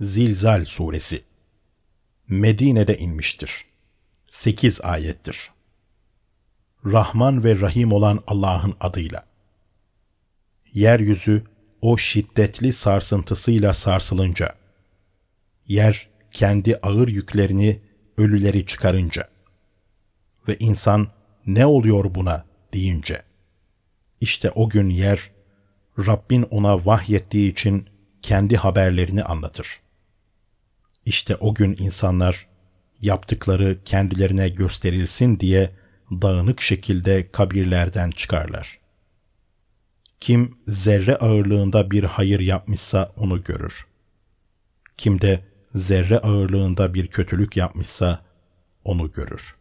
Zilzal suresi Medine'de inmiştir. 8 ayettir. Rahman ve Rahim olan Allah'ın adıyla. Yeryüzü o şiddetli sarsıntısıyla sarsılınca, yer kendi ağır yüklerini ölüleri çıkarınca ve insan ne oluyor buna deyince, işte o gün yer Rabbin ona vahyettiği için kendi haberlerini anlatır.'' İşte o gün insanlar yaptıkları kendilerine gösterilsin diye dağınık şekilde kabirlerden çıkarlar. Kim zerre ağırlığında bir hayır yapmışsa onu görür. Kim de zerre ağırlığında bir kötülük yapmışsa onu görür.